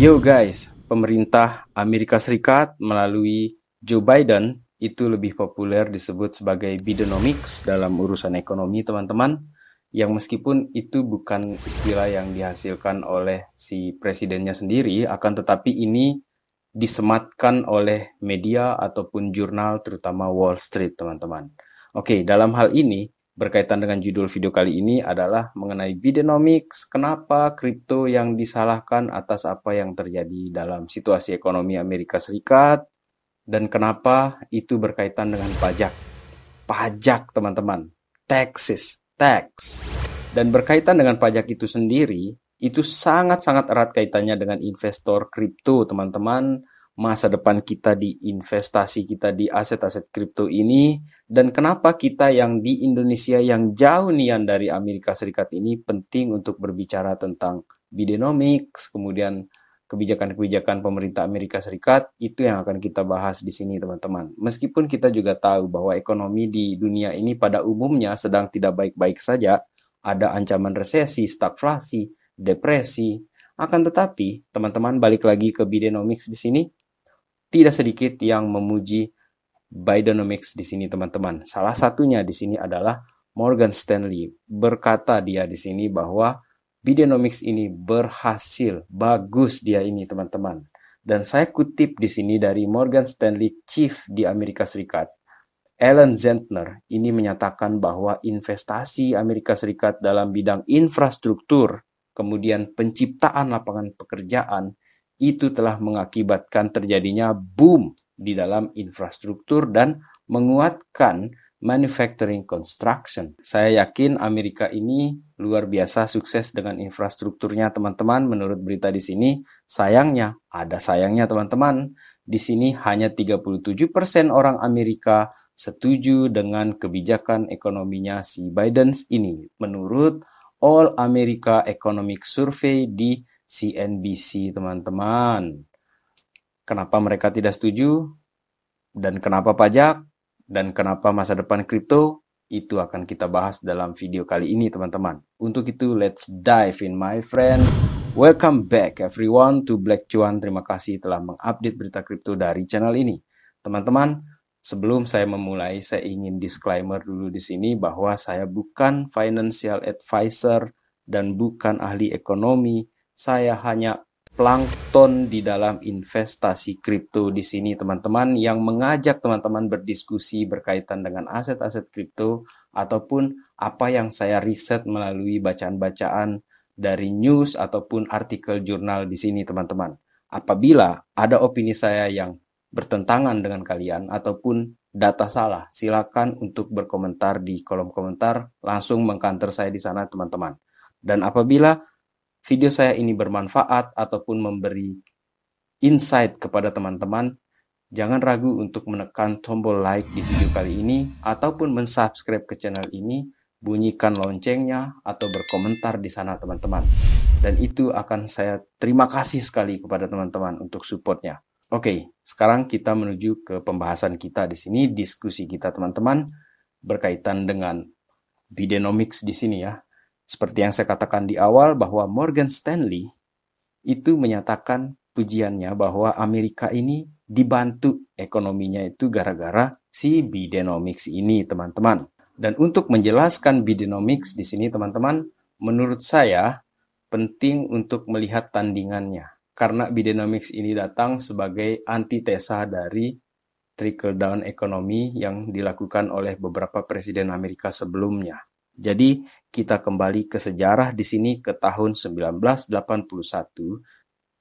Yo guys, pemerintah Amerika Serikat melalui Joe Biden itu lebih populer disebut sebagai Bidenomics dalam urusan ekonomi teman-teman yang meskipun itu bukan istilah yang dihasilkan oleh si presidennya sendiri akan tetapi ini disematkan oleh media ataupun jurnal terutama Wall Street teman-teman. Oke, dalam hal ini berkaitan dengan judul video kali ini adalah mengenai Bidenomics, kenapa kripto yang disalahkan atas apa yang terjadi dalam situasi ekonomi Amerika Serikat, dan kenapa itu berkaitan dengan pajak. Pajak, teman-teman. Taxes, tax. Dan berkaitan dengan pajak itu sendiri, itu sangat-sangat erat kaitannya dengan investor kripto, teman-teman masa depan kita di investasi kita di aset-aset kripto ini dan kenapa kita yang di Indonesia yang jauh nian dari Amerika Serikat ini penting untuk berbicara tentang Bidenomics kemudian kebijakan-kebijakan pemerintah Amerika Serikat itu yang akan kita bahas di sini teman-teman. Meskipun kita juga tahu bahwa ekonomi di dunia ini pada umumnya sedang tidak baik-baik saja, ada ancaman resesi, stagflasi, depresi, akan tetapi, teman-teman balik lagi ke Bidenomics di sini, tidak sedikit yang memuji Bidenomics di sini teman-teman. Salah satunya di sini adalah Morgan Stanley berkata dia di sini bahwa Bidenomics ini berhasil, bagus dia ini teman-teman. Dan saya kutip di sini dari Morgan Stanley Chief di Amerika Serikat. Alan Zentner ini menyatakan bahwa investasi Amerika Serikat dalam bidang infrastruktur, kemudian penciptaan lapangan pekerjaan, itu telah mengakibatkan terjadinya boom di dalam infrastruktur dan menguatkan manufacturing construction. Saya yakin Amerika ini luar biasa sukses dengan infrastrukturnya teman-teman menurut berita di sini. Sayangnya, ada sayangnya teman-teman, di sini hanya 37% orang Amerika setuju dengan kebijakan ekonominya si Biden ini menurut All America Economic Survey di CNBC teman-teman. Kenapa mereka tidak setuju? Dan kenapa pajak? Dan kenapa masa depan kripto? Itu akan kita bahas dalam video kali ini teman-teman. Untuk itu let's dive in my friend. Welcome back everyone to Black Cuan. Terima kasih telah mengupdate berita kripto dari channel ini. Teman-teman, sebelum saya memulai, saya ingin disclaimer dulu di sini bahwa saya bukan financial advisor dan bukan ahli ekonomi saya hanya plankton di dalam investasi kripto di sini teman-teman yang mengajak teman-teman berdiskusi berkaitan dengan aset-aset kripto ataupun apa yang saya riset melalui bacaan-bacaan dari news ataupun artikel jurnal di sini teman-teman. Apabila ada opini saya yang bertentangan dengan kalian ataupun data salah, silakan untuk berkomentar di kolom komentar langsung mengkanter saya di sana teman-teman. Dan apabila video saya ini bermanfaat ataupun memberi insight kepada teman-teman, jangan ragu untuk menekan tombol like di video kali ini ataupun mensubscribe ke channel ini, bunyikan loncengnya atau berkomentar di sana teman-teman. Dan itu akan saya terima kasih sekali kepada teman-teman untuk supportnya. Oke, sekarang kita menuju ke pembahasan kita di sini, diskusi kita teman-teman berkaitan dengan Bidenomics di sini ya, seperti yang saya katakan di awal bahwa Morgan Stanley itu menyatakan pujiannya bahwa Amerika ini dibantu ekonominya itu gara-gara si Bidenomics ini, teman-teman. Dan untuk menjelaskan Bidenomics di sini, teman-teman, menurut saya penting untuk melihat tandingannya. Karena Bidenomics ini datang sebagai antitesa dari trickle down ekonomi yang dilakukan oleh beberapa presiden Amerika sebelumnya. Jadi kita kembali ke sejarah di sini ke tahun 1981.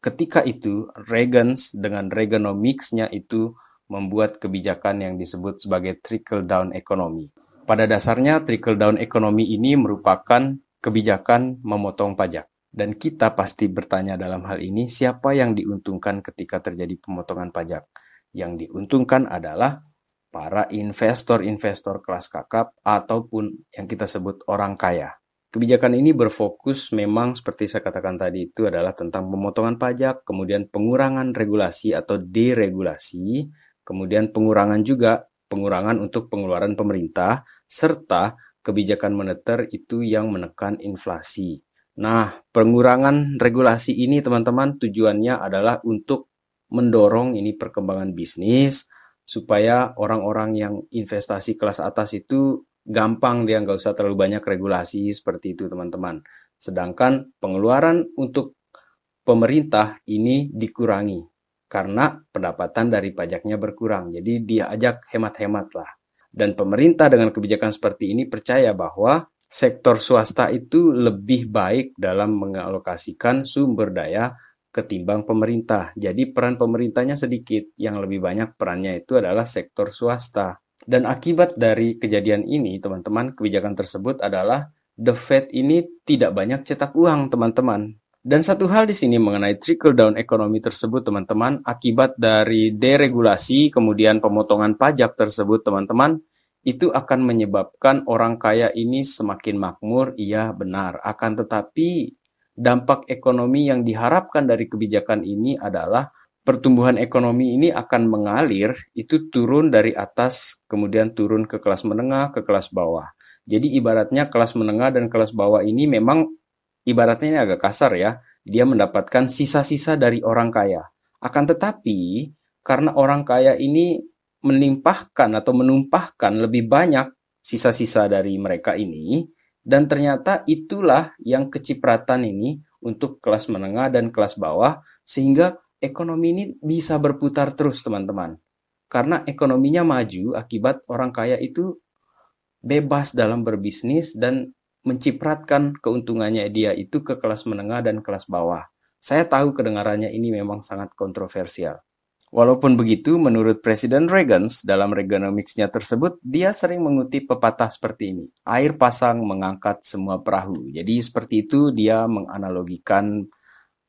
Ketika itu Reagans dengan Reaganomics-nya itu membuat kebijakan yang disebut sebagai trickle down economy. Pada dasarnya trickle down economy ini merupakan kebijakan memotong pajak. Dan kita pasti bertanya dalam hal ini siapa yang diuntungkan ketika terjadi pemotongan pajak. Yang diuntungkan adalah para investor-investor kelas kakap ataupun yang kita sebut orang kaya. Kebijakan ini berfokus memang seperti saya katakan tadi itu adalah tentang pemotongan pajak, kemudian pengurangan regulasi atau deregulasi, kemudian pengurangan juga pengurangan untuk pengeluaran pemerintah, serta kebijakan moneter itu yang menekan inflasi. Nah, pengurangan regulasi ini teman-teman tujuannya adalah untuk mendorong ini perkembangan bisnis, supaya orang-orang yang investasi kelas atas itu gampang dia nggak usah terlalu banyak regulasi seperti itu teman-teman. Sedangkan pengeluaran untuk pemerintah ini dikurangi karena pendapatan dari pajaknya berkurang. Jadi dia ajak hemat-hemat lah. Dan pemerintah dengan kebijakan seperti ini percaya bahwa sektor swasta itu lebih baik dalam mengalokasikan sumber daya ketimbang pemerintah. Jadi peran pemerintahnya sedikit, yang lebih banyak perannya itu adalah sektor swasta. Dan akibat dari kejadian ini, teman-teman, kebijakan tersebut adalah the Fed ini tidak banyak cetak uang, teman-teman. Dan satu hal di sini mengenai trickle down ekonomi tersebut, teman-teman, akibat dari deregulasi kemudian pemotongan pajak tersebut, teman-teman, itu akan menyebabkan orang kaya ini semakin makmur, iya benar. Akan tetapi dampak ekonomi yang diharapkan dari kebijakan ini adalah pertumbuhan ekonomi ini akan mengalir itu turun dari atas kemudian turun ke kelas menengah ke kelas bawah. Jadi ibaratnya kelas menengah dan kelas bawah ini memang ibaratnya ini agak kasar ya. Dia mendapatkan sisa-sisa dari orang kaya. Akan tetapi karena orang kaya ini menimpahkan atau menumpahkan lebih banyak sisa-sisa dari mereka ini dan ternyata itulah yang kecipratan ini untuk kelas menengah dan kelas bawah sehingga ekonomi ini bisa berputar terus teman-teman. Karena ekonominya maju akibat orang kaya itu bebas dalam berbisnis dan mencipratkan keuntungannya dia itu ke kelas menengah dan kelas bawah. Saya tahu kedengarannya ini memang sangat kontroversial. Walaupun begitu, menurut Presiden Reagan, dalam Reaganomics-nya tersebut, dia sering mengutip pepatah seperti ini, air pasang mengangkat semua perahu. Jadi seperti itu dia menganalogikan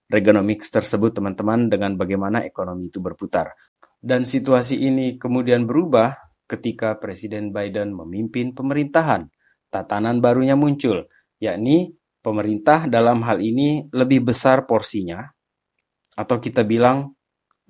Reaganomics tersebut teman-teman dengan bagaimana ekonomi itu berputar. Dan situasi ini kemudian berubah ketika Presiden Biden memimpin pemerintahan. Tatanan barunya muncul, yakni pemerintah dalam hal ini lebih besar porsinya, atau kita bilang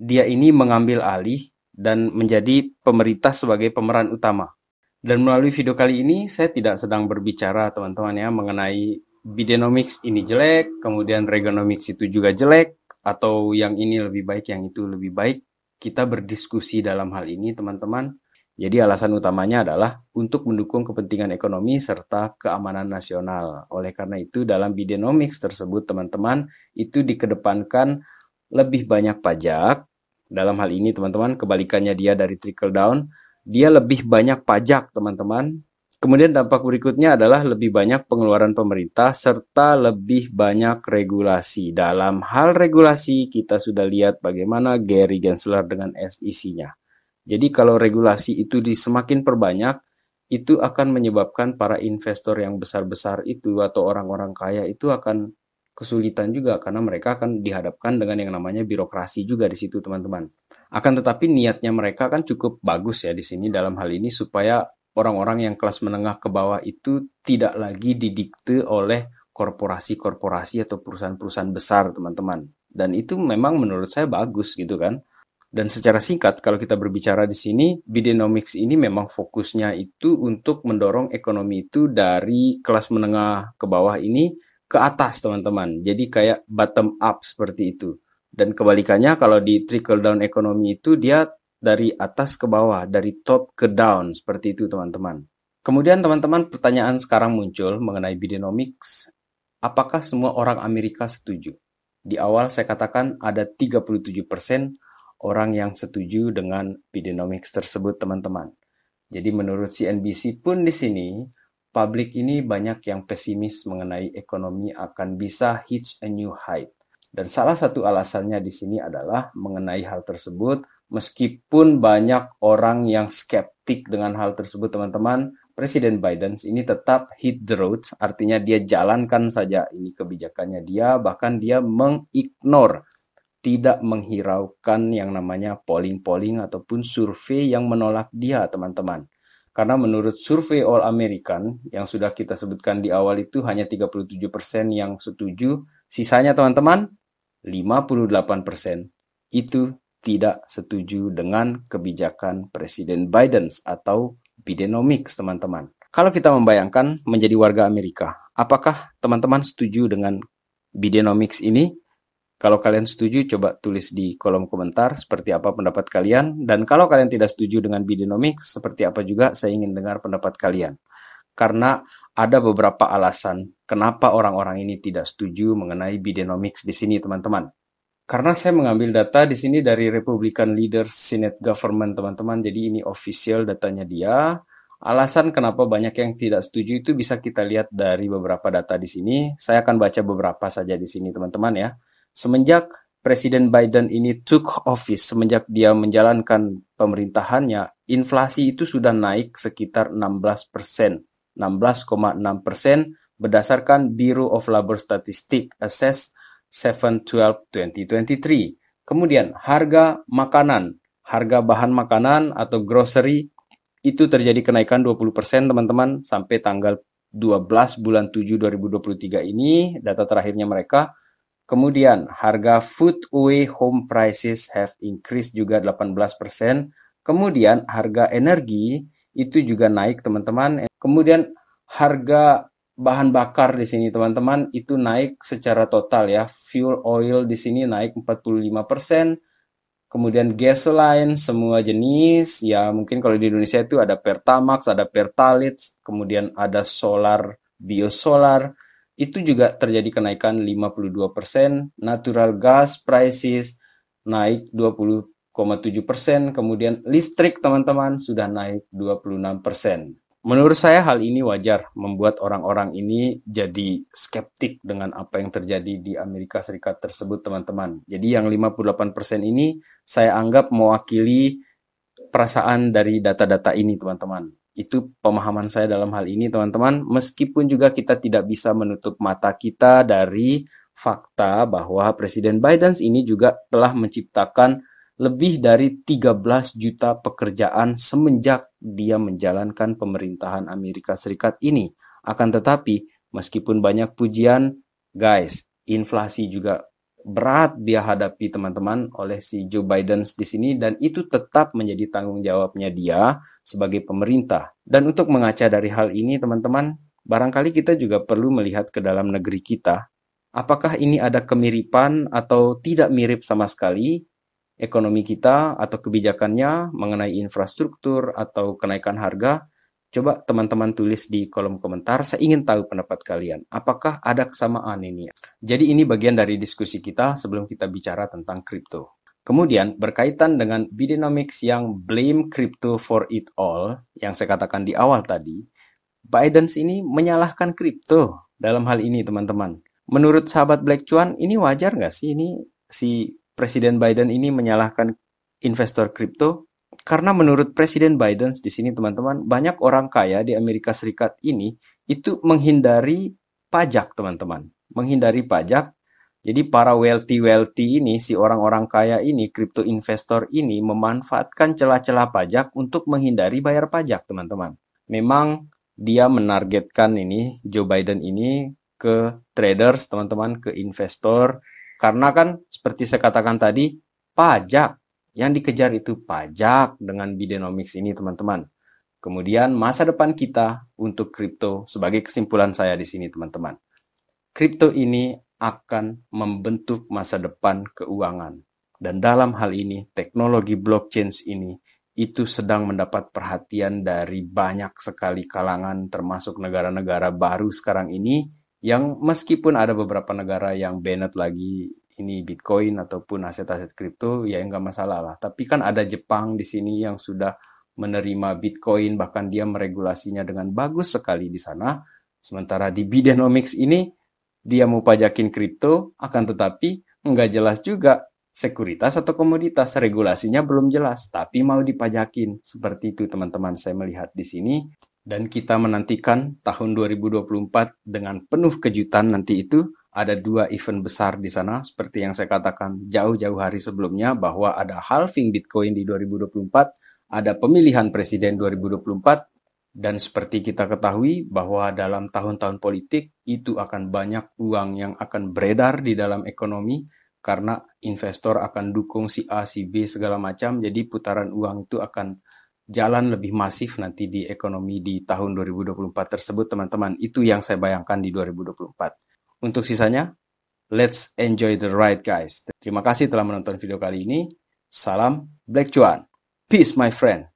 dia ini mengambil alih dan menjadi pemerintah sebagai pemeran utama. Dan melalui video kali ini saya tidak sedang berbicara teman-teman ya mengenai Bidenomics ini jelek, kemudian Regonomics itu juga jelek, atau yang ini lebih baik, yang itu lebih baik. Kita berdiskusi dalam hal ini teman-teman. Jadi alasan utamanya adalah untuk mendukung kepentingan ekonomi serta keamanan nasional. Oleh karena itu dalam Bidenomics tersebut teman-teman itu dikedepankan lebih banyak pajak dalam hal ini teman-teman kebalikannya dia dari trickle down, dia lebih banyak pajak teman-teman. Kemudian dampak berikutnya adalah lebih banyak pengeluaran pemerintah serta lebih banyak regulasi. Dalam hal regulasi kita sudah lihat bagaimana Gary Gensler dengan SEC-nya. Jadi kalau regulasi itu semakin perbanyak, itu akan menyebabkan para investor yang besar-besar itu atau orang-orang kaya itu akan kesulitan juga karena mereka akan dihadapkan dengan yang namanya birokrasi juga di situ teman-teman. Akan tetapi niatnya mereka kan cukup bagus ya di sini dalam hal ini supaya orang-orang yang kelas menengah ke bawah itu tidak lagi didikte oleh korporasi-korporasi atau perusahaan-perusahaan besar teman-teman. Dan itu memang menurut saya bagus gitu kan. Dan secara singkat, kalau kita berbicara di sini, Bidenomics ini memang fokusnya itu untuk mendorong ekonomi itu dari kelas menengah ke bawah ini ke atas teman-teman. Jadi kayak bottom up seperti itu. Dan kebalikannya kalau di trickle down ekonomi itu dia dari atas ke bawah, dari top ke down seperti itu teman-teman. Kemudian teman-teman pertanyaan sekarang muncul mengenai Bidenomics. Apakah semua orang Amerika setuju? Di awal saya katakan ada 37% orang yang setuju dengan Bidenomics tersebut teman-teman. Jadi menurut CNBC pun di sini Publik ini banyak yang pesimis mengenai ekonomi akan bisa hit a new height. Dan salah satu alasannya di sini adalah mengenai hal tersebut, meskipun banyak orang yang skeptik dengan hal tersebut, teman-teman, Presiden Biden ini tetap hit the road, artinya dia jalankan saja ini kebijakannya dia, bahkan dia mengignore, tidak menghiraukan yang namanya polling-polling ataupun survei yang menolak dia, teman-teman. Karena menurut survei All American yang sudah kita sebutkan di awal itu hanya 37% yang setuju, sisanya teman-teman 58% itu tidak setuju dengan kebijakan Presiden Biden atau Bidenomics, teman-teman. Kalau kita membayangkan menjadi warga Amerika, apakah teman-teman setuju dengan Bidenomics ini? Kalau kalian setuju, coba tulis di kolom komentar seperti apa pendapat kalian. Dan kalau kalian tidak setuju dengan Bidenomics, seperti apa juga saya ingin dengar pendapat kalian. Karena ada beberapa alasan kenapa orang-orang ini tidak setuju mengenai Bidenomics di sini, teman-teman. Karena saya mengambil data di sini dari Republican Leader Senate Government, teman-teman. Jadi ini official datanya dia. Alasan kenapa banyak yang tidak setuju itu bisa kita lihat dari beberapa data di sini. Saya akan baca beberapa saja di sini, teman-teman ya. Semenjak Presiden Biden ini took office, semenjak dia menjalankan pemerintahannya, inflasi itu sudah naik sekitar 16 persen. 16,6 persen berdasarkan Bureau of Labor Statistics Assess 7-12-2023. Kemudian harga makanan, harga bahan makanan atau grocery itu terjadi kenaikan 20% teman-teman sampai tanggal 12 bulan 7 2023 ini data terakhirnya mereka Kemudian harga food away home prices have increased juga 18%. Kemudian harga energi itu juga naik teman-teman. Kemudian harga bahan bakar di sini teman-teman itu naik secara total ya. Fuel oil di sini naik 45%. Kemudian gasoline semua jenis ya mungkin kalau di Indonesia itu ada Pertamax, ada Pertalite, kemudian ada solar, biosolar, itu juga terjadi kenaikan 52%, natural gas prices naik 20,7%, kemudian listrik teman-teman sudah naik 26%. Menurut saya hal ini wajar membuat orang-orang ini jadi skeptik dengan apa yang terjadi di Amerika Serikat tersebut teman-teman. Jadi yang 58% ini saya anggap mewakili perasaan dari data-data ini teman-teman. Itu pemahaman saya dalam hal ini, teman-teman. Meskipun juga kita tidak bisa menutup mata kita dari fakta bahwa Presiden Biden ini juga telah menciptakan lebih dari 13 juta pekerjaan semenjak dia menjalankan pemerintahan Amerika Serikat ini. Akan tetapi, meskipun banyak pujian, guys, inflasi juga berat dia hadapi teman-teman oleh si Joe Biden di sini dan itu tetap menjadi tanggung jawabnya dia sebagai pemerintah. Dan untuk mengaca dari hal ini teman-teman, barangkali kita juga perlu melihat ke dalam negeri kita. Apakah ini ada kemiripan atau tidak mirip sama sekali ekonomi kita atau kebijakannya mengenai infrastruktur atau kenaikan harga Coba teman-teman tulis di kolom komentar, saya ingin tahu pendapat kalian. Apakah ada kesamaan ini? Jadi ini bagian dari diskusi kita sebelum kita bicara tentang kripto. Kemudian berkaitan dengan Bidenomics yang blame crypto for it all, yang saya katakan di awal tadi, Biden ini menyalahkan kripto dalam hal ini teman-teman. Menurut sahabat Black Cuan, ini wajar nggak sih ini si Presiden Biden ini menyalahkan investor kripto karena menurut Presiden Biden di sini teman-teman, banyak orang kaya di Amerika Serikat ini itu menghindari pajak teman-teman. Menghindari pajak. Jadi para wealthy-wealthy ini, si orang-orang kaya ini, crypto investor ini memanfaatkan celah-celah pajak untuk menghindari bayar pajak teman-teman. Memang dia menargetkan ini, Joe Biden ini ke traders teman-teman, ke investor. Karena kan seperti saya katakan tadi, pajak yang dikejar itu pajak dengan Bidenomics ini, teman-teman. Kemudian masa depan kita untuk kripto sebagai kesimpulan saya di sini, teman-teman. Kripto ini akan membentuk masa depan keuangan. Dan dalam hal ini, teknologi blockchain ini itu sedang mendapat perhatian dari banyak sekali kalangan termasuk negara-negara baru sekarang ini yang meskipun ada beberapa negara yang banned lagi ini Bitcoin ataupun aset-aset kripto ya nggak masalah lah. Tapi kan ada Jepang di sini yang sudah menerima Bitcoin bahkan dia meregulasinya dengan bagus sekali di sana. Sementara di Bidenomics ini dia mau pajakin kripto akan tetapi nggak jelas juga sekuritas atau komoditas regulasinya belum jelas tapi mau dipajakin. Seperti itu teman-teman saya melihat di sini dan kita menantikan tahun 2024 dengan penuh kejutan nanti itu ada dua event besar di sana seperti yang saya katakan jauh-jauh hari sebelumnya bahwa ada halving Bitcoin di 2024, ada pemilihan presiden 2024 dan seperti kita ketahui bahwa dalam tahun-tahun politik itu akan banyak uang yang akan beredar di dalam ekonomi karena investor akan dukung si A, si B segala macam jadi putaran uang itu akan jalan lebih masif nanti di ekonomi di tahun 2024 tersebut teman-teman. Itu yang saya bayangkan di 2024. Untuk sisanya, let's enjoy the ride guys. Terima kasih telah menonton video kali ini. Salam Black Cuan. Peace my friend.